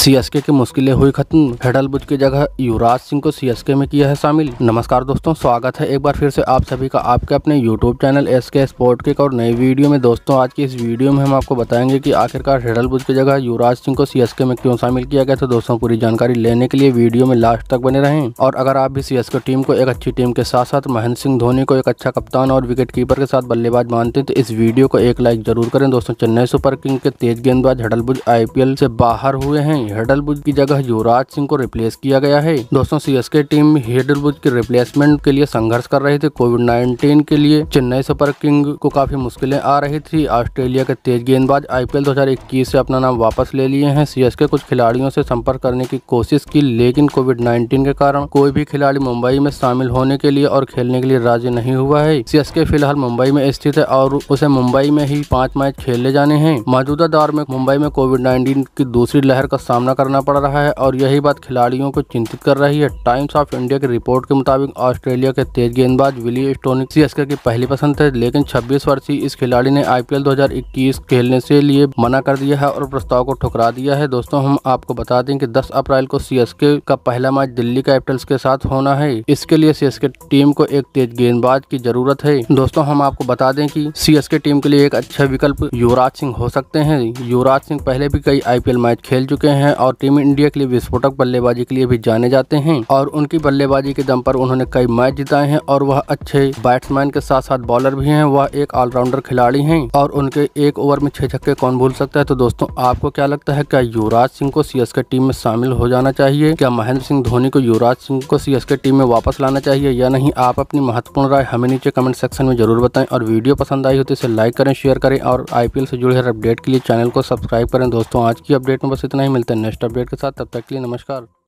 CSK की मुश्किलें हुई खत्म हेडल बुज की जगह युवराज सिंह को सीएसके में किया है शामिल नमस्कार दोस्तों स्वागत है एक बार फिर से आप सभी का आपके अपने YouTube channel S K sport के और नई वीडियो में दोस्तों आज की इस वीडियो में हम आपको बताएंगे कि आखिरकार हेडल बुज की जगह युवराज सिंह को सीएसके में क्यों शामिल किया गया था दोस्तों पूरी जानकारी लेने के लिए वीडियो में लास्ट तक बने रहे और अगर आप भी सीएसके टीम को एक अच्छी टीम के साथ साथ महेंद्र सिंह धोनी को एक अच्छा कप्तान और विकेट कीपर के साथ बल्लेबाज मानते हैं तो इस वीडियो को एक लाइक जरूर करें दोस्तों चेन्नई सुपर किंग के तेज गेंदबाज हेडल बुज एल से बाहर हुए हैं हेडलबुज की जगह युवराज सिंह को रिप्लेस किया गया है दोस्तों सीएसके टीम हेडलबुज के रिप्लेसमेंट के लिए संघर्ष कर रहे थे कोविड नाइन्टीन के लिए चेन्नई सुपर किंग को काफी मुश्किलें आ रही थी ऑस्ट्रेलिया के तेज गेंदबाज आईपीएल 2021 से अपना नाम वापस ले लिए हैं सीएसके कुछ खिलाड़ियों से संपर्क करने की कोशिश की लेकिन कोविड नाइन्टीन के कारण कोई भी खिलाड़ी मुंबई में शामिल होने के लिए और खेलने के लिए राजी नहीं हुआ है सीएसके फिलहाल मुंबई में स्थित है और उसे मुंबई में ही पांच मैच खेलने जाने हैं मौजूदा दौर में मुंबई में कोविड नाइन्टीन की दूसरी लहर का सामना सामना करना पड़ रहा है और यही बात खिलाड़ियों को चिंतित कर रही है टाइम्स ऑफ इंडिया की रिपोर्ट के मुताबिक ऑस्ट्रेलिया के तेज गेंदबाज विली स्टोनिक सीएसके की पहली पसंद है लेकिन 26 वर्षीय इस खिलाड़ी ने आईपीएल 2021 खेलने से लिए मना कर दिया है और प्रस्ताव को ठुकरा दिया है दोस्तों हम आपको बता दें की दस अप्रैल को के का पहला मैच दिल्ली कैपिटल्स के साथ होना है इसके लिए के टीम को एक तेज गेंदबाज की जरूरत है दोस्तों हम आपको बता दें एस के टीम के लिए एक अच्छा विकल्प युवराज सिंह हो सकते हैं युवराज सिंह पहले भी कई आईपीएल मैच खेल चुके हैं हैं और टीम इंडिया के लिए विस्फोटक बल्लेबाजी के लिए भी जाने जाते हैं और उनकी बल्लेबाजी के दम पर उन्होंने कई मैच जिताए हैं और वह अच्छे बैट्समैन के साथ साथ बॉलर भी हैं वह एक ऑलराउंडर खिलाड़ी हैं और उनके एक ओवर में छह छक्के कौन भूल सकता है तो दोस्तों आपको क्या लगता है क्या युवराज सिंह को सीएसके टीम में शामिल हो जाना चाहिए क्या महेंद्र सिंह धोनी को युवराज सिंह को सीएसके टीम में वापस लाना चाहिए या नहीं आप अपनी महत्वपूर्ण राय हमें नीचे कमेंट सेक्शन में जरूर बताएं और वीडियो पसंद आई हो तो इसे लाइक करें शेयर करें और आईपीएल से जुड़े हर अपडेट के लिए चैनल को सब्सक्राइब करें दोस्तों आज की अपडेट में बस इतना ही मिलता है नेक्स्ट अपडेट के साथ तब तक के लिए नमस्कार